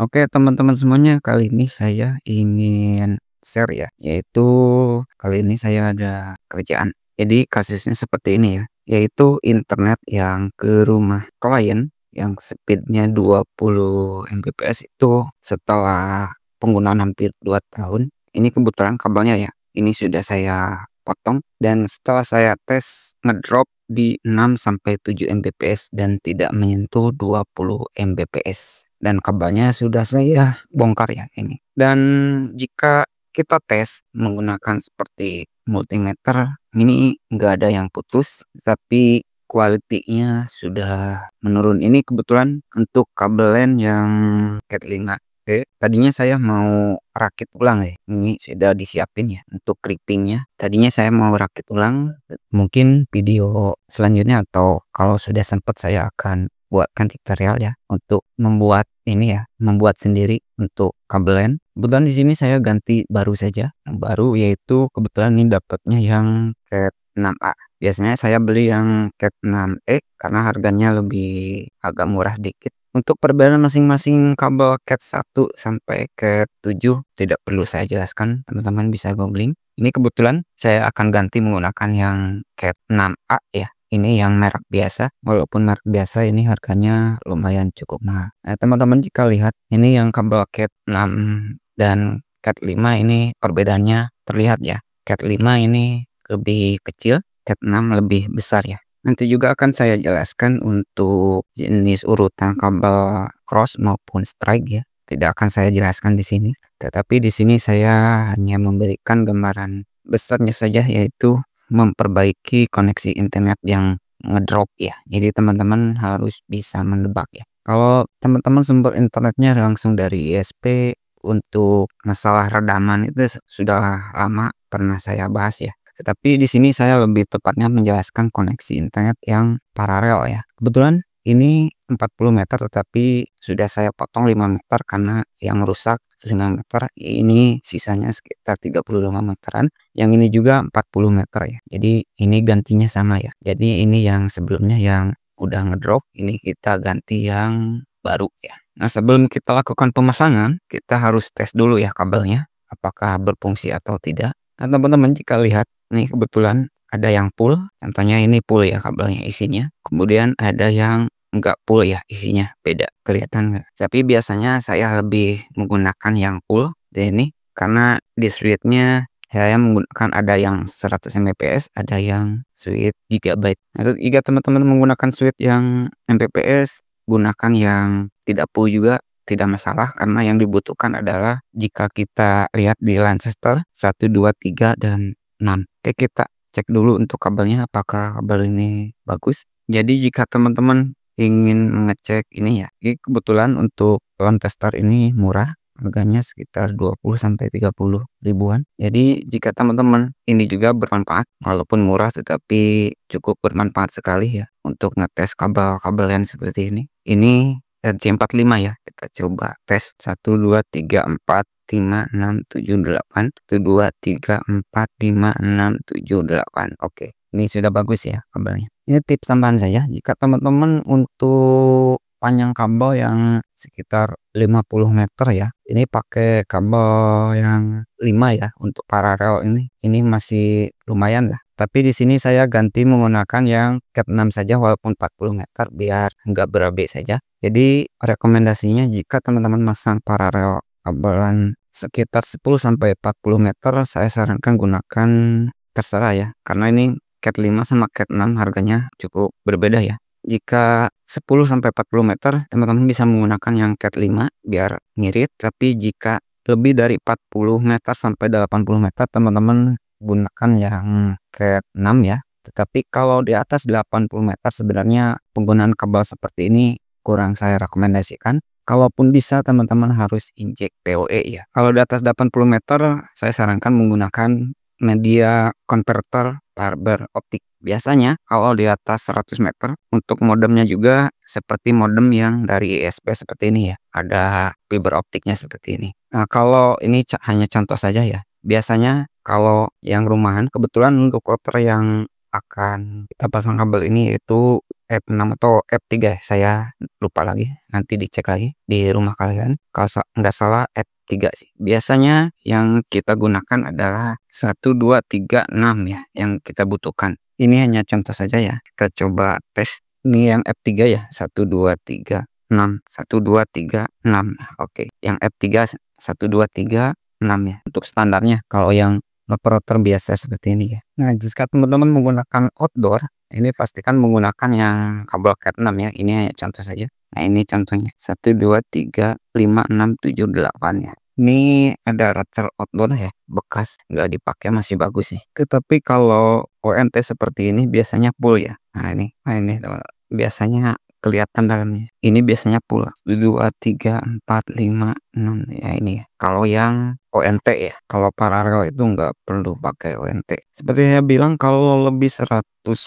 Oke teman-teman semuanya kali ini saya ingin share ya yaitu kali ini saya ada kerjaan jadi kasusnya seperti ini ya yaitu internet yang ke rumah klien yang speednya 20 Mbps itu setelah penggunaan hampir 2 tahun ini kebetulan kabelnya ya ini sudah saya potong dan setelah saya tes ngedrop di 6 sampai 7 Mbps dan tidak menyentuh 20 Mbps dan kabelnya sudah saya bongkar ya ini. Dan jika kita tes menggunakan seperti multimeter ini nggak ada yang putus tapi kualitinya sudah menurun ini kebetulan untuk kabel LAN yang cat 5 Oke. Tadinya saya mau rakit ulang ya. Ini sudah disiapin ya untuk clippingnya. Tadinya saya mau rakit ulang. Mungkin video selanjutnya atau kalau sudah sempat saya akan buatkan tutorial ya untuk membuat ini ya membuat sendiri untuk LAN. Kebetulan di sini saya ganti baru saja. Baru yaitu kebetulan ini dapatnya yang cat 6A. Biasanya saya beli yang cat 6E karena harganya lebih agak murah dikit untuk perbedaan masing-masing kabel CAT 1 sampai CAT 7 tidak perlu saya jelaskan, teman-teman bisa googling. Ini kebetulan saya akan ganti menggunakan yang CAT 6A ya. Ini yang merek biasa, walaupun merek biasa ini harganya lumayan cukup mahal. Nah, teman-teman jika lihat, ini yang kabel CAT 6 dan CAT 5 ini perbedaannya terlihat ya. CAT 5 ini lebih kecil, CAT 6 lebih besar ya. Nanti juga akan saya jelaskan untuk jenis urutan kabel cross maupun strike ya. Tidak akan saya jelaskan di sini, tetapi di sini saya hanya memberikan gambaran besarnya saja yaitu memperbaiki koneksi internet yang ngedrop ya. Jadi teman-teman harus bisa menebak ya. Kalau teman-teman sumber internetnya langsung dari ISP untuk masalah redaman itu sudah lama pernah saya bahas ya. Tapi di sini saya lebih tepatnya menjelaskan koneksi internet yang paralel ya. Kebetulan ini 40 meter tetapi sudah saya potong 5 meter karena yang rusak 5 meter ini sisanya sekitar 35 meteran yang ini juga 40 meter ya jadi ini gantinya sama ya jadi ini yang sebelumnya yang udah ngedrop ini kita ganti yang baru ya nah sebelum kita lakukan pemasangan kita harus tes dulu ya kabelnya apakah berfungsi atau tidak nah teman-teman jika lihat ini kebetulan ada yang full, contohnya ini full ya kabelnya isinya. Kemudian ada yang nggak full ya isinya, beda kelihatan nggak. Tapi biasanya saya lebih menggunakan yang full jadi ini karena di switchnya saya menggunakan ada yang 100 Mbps, ada yang switch gigabyte. Nah, jika teman-teman menggunakan switch yang Mbps, gunakan yang tidak full juga tidak masalah karena yang dibutuhkan adalah jika kita lihat di Lancaster 1, 2, 3 dan Oke kita cek dulu untuk kabelnya apakah kabel ini bagus. Jadi jika teman-teman ingin mengecek ini ya, ini kebetulan untuk lawan tester ini murah, harganya sekitar 20 30 ribuan. Jadi jika teman-teman ini juga bermanfaat, walaupun murah tetapi cukup bermanfaat sekali ya untuk ngetes kabel-kabel yang seperti ini. Ini RJ45 ya, kita coba tes 1, 2, 3, 4, 5, 6, 7, 8. 1, 2, 3, 4, 5, 6, 7, 8. Oke, ini sudah bagus ya kabelnya. Ini tips tambahan saya, jika teman-teman untuk panjang kabel yang sekitar 50 meter ya. Ini pakai kabel yang 5 ya untuk paralel ini. Ini masih lumayan lah. Tapi di sini saya ganti menggunakan yang cap 6 saja walaupun 40 meter biar nggak berabe saja. Jadi rekomendasinya jika teman-teman masang paralel kabelan sekitar 10 sampai 40 meter saya sarankan gunakan terserah ya karena ini Cat 5 sama Cat 6 harganya cukup berbeda ya. Jika 10 sampai 40 meter teman-teman bisa menggunakan yang Cat 5 biar ngirit tapi jika lebih dari 40 meter sampai 80 meter teman-teman gunakan yang Cat 6 ya. Tetapi kalau di atas 80 meter sebenarnya penggunaan kabel seperti ini kurang saya rekomendasikan Kalaupun bisa teman-teman harus injek PoE ya. Kalau di atas 80 meter, saya sarankan menggunakan media converter fiber optik. Biasanya kalau di atas 100 meter untuk modemnya juga seperti modem yang dari ISP seperti ini ya. Ada fiber optiknya seperti ini. Nah, kalau ini hanya contoh saja ya. Biasanya kalau yang rumahan kebetulan untuk router yang akan kita pasang kabel ini yaitu F6 atau F3 saya lupa lagi nanti dicek lagi di rumah kalian kalau nggak salah F3 sih biasanya yang kita gunakan adalah 1 2 3 6 ya yang kita butuhkan ini hanya contoh saja ya kita coba tes ini yang F3 ya 1 2 3 6 1 2 3 6 oke yang F3 1 2 3 6 ya untuk standarnya kalau yang motor terbiasa seperti ini ya. Nah, jika teman-teman menggunakan outdoor, ini pastikan menggunakan yang kabel cat 6 ya. Ini hanya contoh saja. Nah, ini contohnya. 1, 2, 3, 5, 6, 7, 8 ya. Ini ada router outdoor ya, bekas nggak dipakai masih bagus sih. Tetapi kalau ONT seperti ini biasanya full ya. Nah ini, nah ini teman, -teman. biasanya kelihatan dalamnya. Ini biasanya pula 2, 3, 4, 5, 6 ya ini ya. Kalau yang ONT ya, kalau paralel itu nggak perlu pakai ONT. Seperti saya bilang kalau lebih 100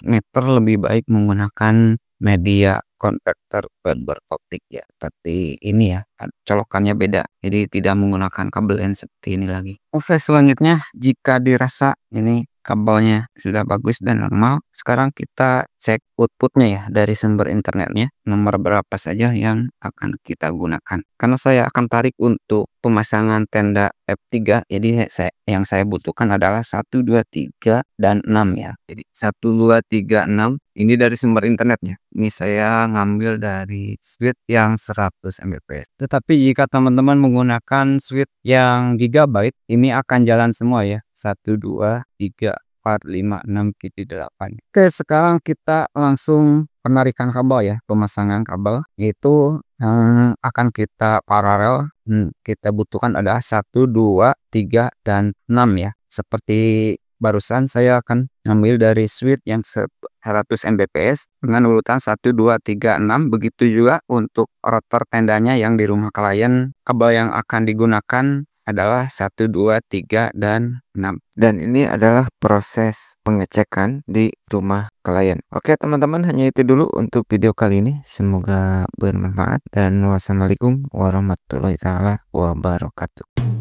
meter lebih baik menggunakan media konvektor fiber optik ya seperti ini ya colokannya beda jadi tidak menggunakan kabel yang seperti ini lagi oke selanjutnya jika dirasa ini kabelnya sudah bagus dan normal. Sekarang kita cek outputnya ya dari sumber internetnya, nomor berapa saja yang akan kita gunakan. Karena saya akan tarik untuk pemasangan tenda F3, jadi saya, yang saya butuhkan adalah 1, 2, 3, dan 6 ya. Jadi 1, 2, 3, 6, ini dari sumber internetnya. Ini saya ngambil dari switch yang 100 Mbps. Tetapi jika teman-teman menggunakan switch yang gigabyte, ini akan jalan semua ya. 1, 2, 3, 4, 5, 6, 7, 8. Oke, sekarang kita langsung penarikan kabel ya, pemasangan kabel itu yang eh, akan kita paralel. Hmm, kita butuhkan ada 1, 2, 3, dan 6 ya. Seperti barusan saya akan ngambil dari switch yang 100 Mbps dengan urutan 1, 2, 3, 6. Begitu juga untuk rotor tendanya yang di rumah klien. Kabel yang akan digunakan adalah 1, 2, 3, dan 6. Dan ini adalah proses pengecekan di rumah klien. Oke teman-teman, hanya itu dulu untuk video kali ini. Semoga bermanfaat dan wassalamualaikum warahmatullahi wabarakatuh.